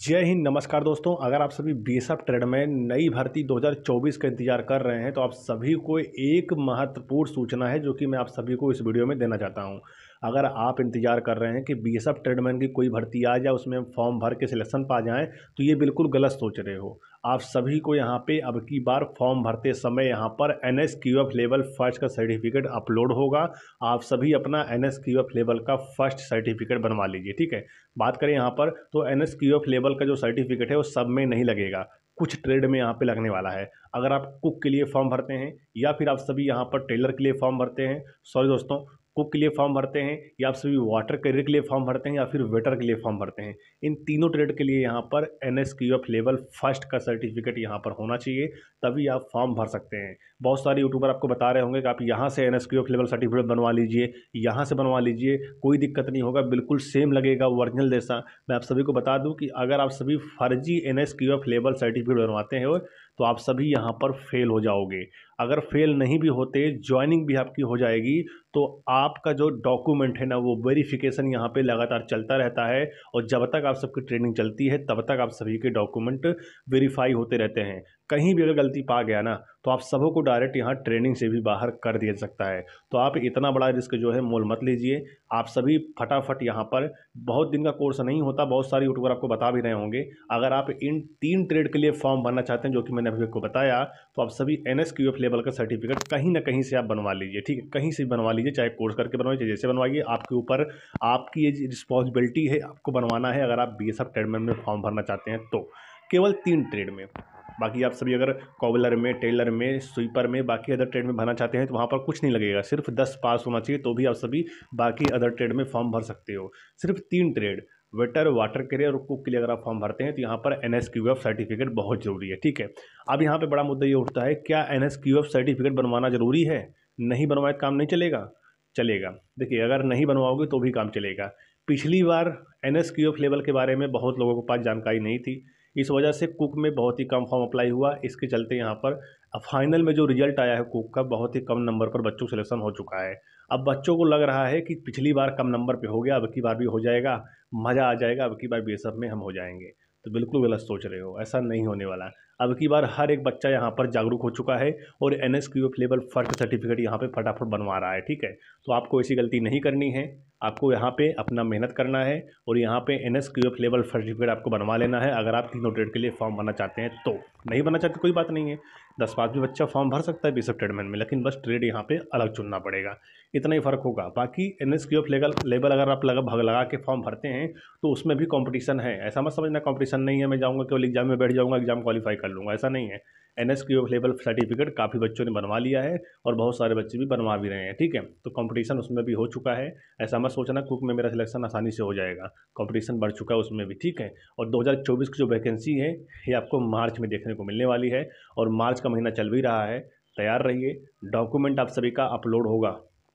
जय हिंद नमस्कार दोस्तों अगर आप सभी बी एस ट्रेड में नई भर्ती 2024 का इंतजार कर रहे हैं तो आप सभी को एक महत्वपूर्ण सूचना है जो कि मैं आप सभी को इस वीडियो में देना चाहता हूं अगर आप इंतज़ार कर रहे हैं कि बी एस एफ ट्रेडमैन की कोई भर्ती आ जाए उसमें फॉर्म भर के सिलेक्शन पा जाएँ तो ये बिल्कुल गलत सोच रहे हो आप सभी को यहाँ पे अब की बार फॉर्म भरते समय यहाँ पर N S Q F level first का सर्टिफिकेट अपलोड होगा आप सभी अपना N S Q F level का फर्स्ट सर्टिफिकेट बनवा लीजिए ठीक है बात करें यहाँ पर तो N S Q F level का जो सर्टिफिकेट है वो सब में नहीं लगेगा कुछ ट्रेड में यहाँ पे लगने वाला है अगर आप कुक के लिए फॉर्म भरते हैं या फिर आप सभी यहाँ पर टेलर के लिए फॉर्म भरते हैं सॉरी दोस्तों कुक के लिए फॉर्म भरते हैं या आप सभी वाटर कैरियर के लिए फॉर्म भरते हैं या फिर वेटर के लिए फॉर्म भरते हैं इन तीनों ट्रेड के लिए यहाँ पर N S Q F level first का सर्टिफिकेट यहाँ पर होना चाहिए तभी आप फॉर्म भर सकते हैं बहुत सारे यूट्यूबर आपको बता रहे होंगे कि आप यहाँ से N S Q F level certificate बनवा लीजिए यहाँ से बनवा लीजिए कोई दिक्कत नहीं होगा बिल्कुल सेम लगेगा ओरिजिनल जैसा मैं आप सभी को बता दूँ कि अगर आप सभी फर्जी N S Q F level certificate बनवाते हैं तो आप सभी यहाँ पर फेल हो जाओगे अगर फेल नहीं भी होते ज्वाइनिंग भी आपकी हो जाएगी तो आपका जो डॉक्यूमेंट है ना वो वेरिफिकेशन यहाँ पे लगातार चलता रहता है और जब तक आप सबकी ट्रेनिंग चलती है तब तक आप सभी के डॉक्यूमेंट वेरीफाई होते रहते हैं कहीं भी अगर गलती पा गया ना तो आप सबों को डायरेक्ट यहाँ ट्रेनिंग से भी बाहर कर दिया सकता है तो आप इतना बड़ा रिस्क जो है मोल मत लीजिए आप सभी फटाफट यहाँ पर बहुत दिन का कोर्स नहीं होता बहुत सारे यूट्यूबर आपको बता भी रहे होंगे अगर आप इन तीन ट्रेड के लिए फॉर्म भरना चाहते हैं जो कि मैंने मैंने आपको बताया तो आप सभी एन एस लेवल का सर्टिफिकेट कहीं ना कहीं से आप बनवा लीजिए ठीक है कहीं से बनवा लीजिए चाहे कोर्स करके बनवाइए चाहे जैसे बनवाइए आपके ऊपर आपकी ये रिस्पॉन्सिबिलिटी है आपको बनवाना है अगर आप बी एस एफ ट्रेड में फॉर्म भरना चाहते हैं तो केवल तीन ट्रेड में बाकी आप सभी अगर कॉबलर में टेलर में स्वीपर में बाकी अदर ट्रेड में भरना चाहते हैं तो वहाँ पर कुछ नहीं लगेगा सिर्फ दस पास होना चाहिए तो भी आप सभी बाकी अदर ट्रेड में फॉर्म भर सकते हो सिर्फ तीन ट्रेड वेटर वाटर कैरियर और कुक के लिए अगर आप फॉर्म भरते हैं तो यहाँ पर N S Q F certificate बहुत ज़रूरी है ठीक है अब यहाँ पर बड़ा मुद्दा ये उठता है क्या N S Q F certificate बनवाना ज़रूरी है नहीं बनवाए तो काम नहीं चलेगा चलेगा देखिए अगर नहीं बनवाओगे तो भी काम चलेगा पिछली बार N S Q F level के बारे में बहुत लोगों के पास जानकारी नहीं थी इस वजह से कुक में बहुत ही कम फॉर्म अप्लाई हुआ इसके चलते यहाँ पर फाइनल में जो रिजल्ट आया है कुक का बहुत ही कम नंबर पर बच्चों सिलेक्शन हो चुका है अब बच्चों को लग रहा है कि पिछली बार कम नंबर पे हो गया अब की बार भी हो जाएगा मज़ा आ जाएगा अब की बार बी में हम हो जाएंगे तो बिल्कुल गलत सोच रहे हो ऐसा नहीं होने वाला अब की बार हर एक बच्चा यहाँ पर जागरूक हो चुका है और N S Q F level first certificate यहाँ पे फटाफट बनवा रहा है ठीक है तो आपको ऐसी गलती नहीं करनी है आपको यहाँ पे अपना मेहनत करना है और यहाँ पे N S Q F level certificate आपको बनवा लेना है अगर आप तीनों ट्रेड के लिए फॉर्म भरना चाहते हैं तो नहीं बनना चाहते तो कोई बात नहीं है दस पाँच भी बच्चा फॉर्म भर सकता है बीस ट्रेडमेंट में लेकिन बस ट्रेड यहाँ पर अलग चुनना पड़ेगा इतना ही फ़र्क होगा बाकी N S Q F level level अगर आप लगा भग लगा के फॉर्म भरते हैं तो उसमें भी कॉम्पिटिशन है ऐसा मत समझना कॉम्पिटिशन नहीं है मैं जाऊँगा केवल एग्जाम में बैठ जाऊँगा एग्जाम क्वालिफाई कर लूँगा ऐसा नहीं है N S Q level certificate काफ़ी बच्चों ने बनवा लिया है और बहुत सारे बच्चे भी बनवा भी रहे हैं ठीक है तो कंपटीशन उसमें भी हो चुका है ऐसा मत सोचना कुक में मेरा सिलेक्शन आसानी से हो जाएगा कंपटीशन बढ़ चुका है उसमें भी ठीक है और 2024 की जो वैकेंसी है ये आपको मार्च में देखने को मिलने वाली है और मार्च का महीना चल भी रहा है तैयार रहिए डॉक्यूमेंट आप सभी का अपलोड होगा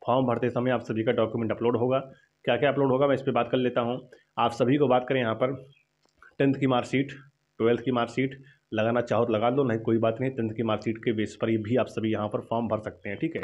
फॉर्म भरते समय आप सभी का डॉक्यूमेंट अपलोड होगा क्या क्या अपलोड होगा मैं इस पर बात कर लेता हूँ आप सभी को बात करें यहाँ पर टेंथ की मार्कशीट ट्वेल्थ की मार्कशीट लगाना चाहो तो लगा लो नहीं कोई बात नहीं टेंथ की मार्कशीट के बेस पर भी आप सभी यहाँ पर फॉर्म भर सकते हैं ठीक है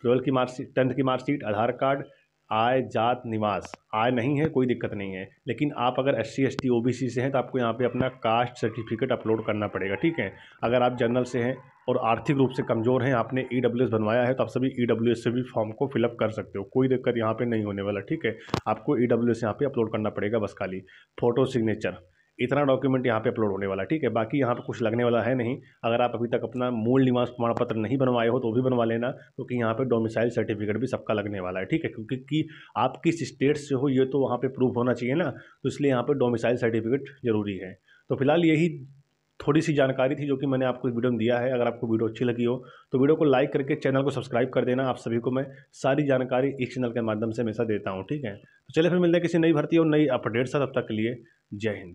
ट्वेल्थ की मार्कशीट टेंथ की मार्कशीट आधार कार्ड आय जात निवास आय नहीं है कोई दिक्कत नहीं है लेकिन आप अगर S C S T O B C से हैं तो आपको यहाँ पे अपना कास्ट सर्टिफिकेट अपलोड करना पड़ेगा ठीक है अगर आप जनरल से हैं और आर्थिक रूप से कमज़ोर हैं आपने ई डब्ल्यू एस बनवाया है तो आप सभी ई डब्ल्यू एस से भी फॉर्म को फिलअप कर सकते हो कोई दिक्कत यहाँ पे नहीं होने वाला ठीक है आपको ई डब्ल्यू एस यहाँ पर अपलोड करना पड़ेगा बस खाली फोटो सिग्नेचर इतना डॉक्यूमेंट यहाँ पे अपलोड होने वाला है ठीक है बाकी यहाँ पे कुछ लगने वाला है नहीं अगर आप अभी तक अपना मूल निवास प्रमाण पत्र नहीं बनवाए हो तो भी बनवा लेना क्योंकि तो यहाँ पे डोमिसाइल सर्टिफिकेट भी सबका लगने वाला है ठीक है क्योंकि कि आप किस स्टेट से हो ये तो वहाँ पर प्रूफ होना चाहिए ना तो इसलिए यहाँ पर डोमिसाइल सर्टिफिकेट ज़रूरी है तो फिलहाल यही थोड़ी सी जानकारी थी जो कि मैंने आपको इस वीडियो में दिया है अगर आपको वीडियो अच्छी लगी हो तो वीडियो को लाइक करके चैनल को सब्सक्राइब कर देना आप सभी को मैं सारी जानकारी इस चैनल के माध्यम से हमेशा देता हूँ ठीक है तो चलिए फिर मिलते हैं किसी नई भर्ती और नई अपडेट्स तब अब तक के लिए जय हिंद